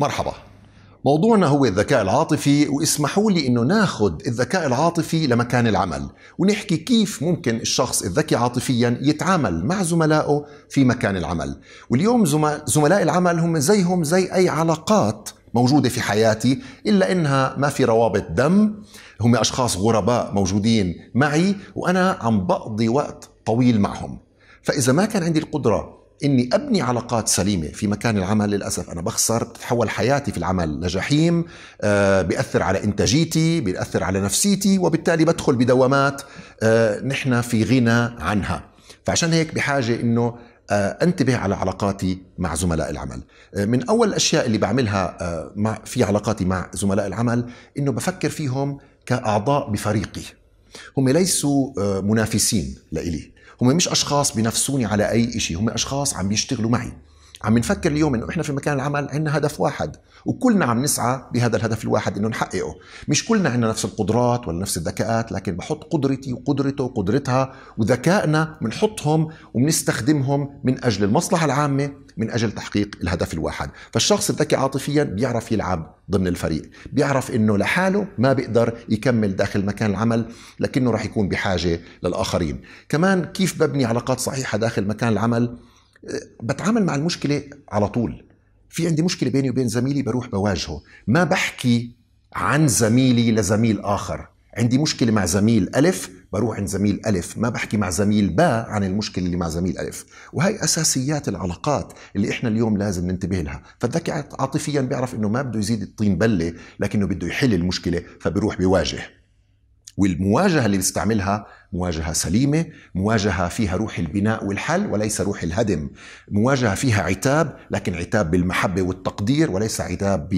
مرحبا موضوعنا هو الذكاء العاطفي واسمحوا لي انه ناخذ الذكاء العاطفي لمكان العمل ونحكي كيف ممكن الشخص الذكي عاطفيا يتعامل مع زملائه في مكان العمل واليوم زملاء العمل هم زيهم زي اي علاقات موجودة في حياتي إلا إنها ما في روابط دم هم أشخاص غرباء موجودين معي وأنا عم بقضي وقت طويل معهم فإذا ما كان عندي القدرة اني ابني علاقات سليمه في مكان العمل للاسف انا بخسر تتحول حياتي في العمل لجحيم آه، بياثر على انتاجيتي بياثر على نفسيتي وبالتالي بدخل بدوامات آه، نحن في غنى عنها فعشان هيك بحاجه انه آه، انتبه على علاقاتي مع زملاء العمل من اول الاشياء اللي بعملها مع في علاقاتي مع زملاء العمل انه بفكر فيهم كاعضاء بفريقي هم ليسوا آه، منافسين لإلي هم مش أشخاص بينافسوني على أي شيء هم أشخاص عم بيشتغلوا معي عم نفكر اليوم انه احنا في مكان العمل عندنا هدف واحد وكلنا عم نسعى بهذا الهدف الواحد انه نحققه مش كلنا عندنا نفس القدرات ولا نفس الذكاءات لكن بحط قدرتي وقدرته وقدرتها وذكائنا بنحطهم وبنستخدمهم من اجل المصلحه العامه من اجل تحقيق الهدف الواحد فالشخص الذكي عاطفيا بيعرف يلعب ضمن الفريق بيعرف انه لحاله ما بيقدر يكمل داخل مكان العمل لكنه راح يكون بحاجه للاخرين كمان كيف ببني علاقات صحيحه داخل مكان العمل بتعامل مع المشكله على طول في عندي مشكله بيني وبين زميلي بروح بواجهه ما بحكي عن زميلي لزميل اخر عندي مشكله مع زميل الف بروح عند زميل ألف ما بحكي مع زميل باء عن المشكلة اللي مع زميل ألف وهي أساسيات العلاقات اللي إحنا اليوم لازم ننتبه لها فالذكي عاطفيا بيعرف إنه ما بده يزيد الطين بلة لكنه بده يحل المشكلة فبروح بيواجه والمواجهة اللي بيستعملها مواجهة سليمة مواجهة فيها روح البناء والحل وليس روح الهدم مواجهة فيها عتاب لكن عتاب بالمحبة والتقدير وليس عتاب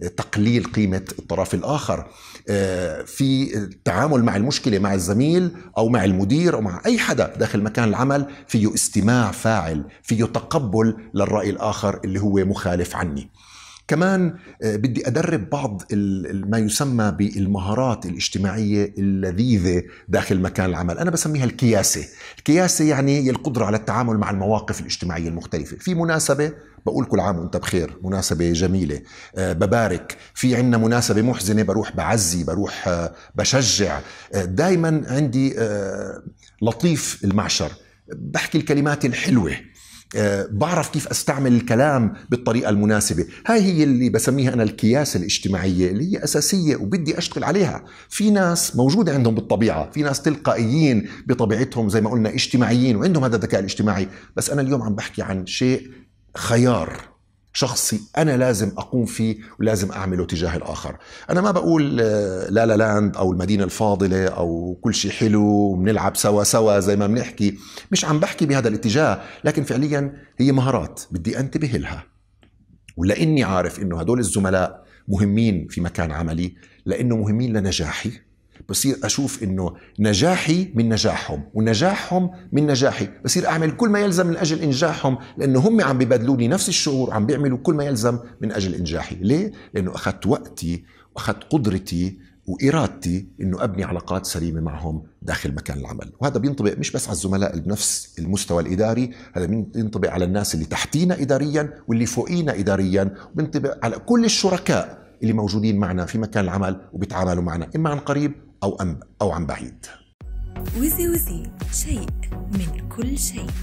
بتقليل قيمة الطرف الآخر آه، في التعامل مع المشكلة مع الزميل أو مع المدير أو مع أي حدا داخل مكان العمل فيه استماع فاعل فيه تقبل للرأي الآخر اللي هو مخالف عني كمان آه، بدي أدرب بعض ما يسمى بالمهارات الاجتماعية اللذيذة داخل مكان العمل أنا بسميها الكياسة الكياسة يعني هي القدرة على التعامل مع المواقف الاجتماعية المختلفة في مناسبة بقول كل عام وانت بخير مناسبة جميلة آه، ببارك في عنا مناسبة محزنة بروح بعزي بروح آه، بشجع دايما عندي لطيف المعشر بحكي الكلمات الحلوة آه، بعرف كيف استعمل الكلام بالطريقه المناسبه هاي هي اللي بسميها انا الكياسه الاجتماعيه اللي هي اساسيه وبدي اشتغل عليها في ناس موجوده عندهم بالطبيعه في ناس تلقائيين بطبيعتهم زي ما قلنا اجتماعيين وعندهم هذا الذكاء الاجتماعي بس انا اليوم عم بحكي عن شيء خيار شخصي أنا لازم أقوم فيه ولازم أعمله تجاه الآخر أنا ما بقول آه، لا لا لاند أو المدينة الفاضلة أو كل شيء حلو ونلعب سوا سوا زي ما بنحكي مش عم بحكي بهذا الاتجاه لكن فعليا هي مهارات بدي أنتبه لها ولأني عارف إنه هدول الزملاء مهمين في مكان عملي لأنه مهمين لنجاحي بصير أشوف أنه نجاحي من نجاحهم ونجاحهم من نجاحي بصير أعمل كل ما يلزم من أجل إنجاحهم لأنه هم عم ببادلوني نفس الشعور عم بيعملوا كل ما يلزم من أجل إنجاحي ليه؟ لأنه أخذت وقتي وأخذت قدرتي وإرادتي أنه أبني علاقات سليمة معهم داخل مكان العمل وهذا بينطبق مش بس على الزملاء بنفس المستوى الإداري هذا بينطبق على الناس اللي تحتينا إداريا واللي فوقينا إداريا وبينطبق على كل الشركاء اللي موجودين معنا في مكان العمل وبيتعاملوا معنا إما عن قريب أو, أم أو عن بعيد وزي وزي شيء من كل شيء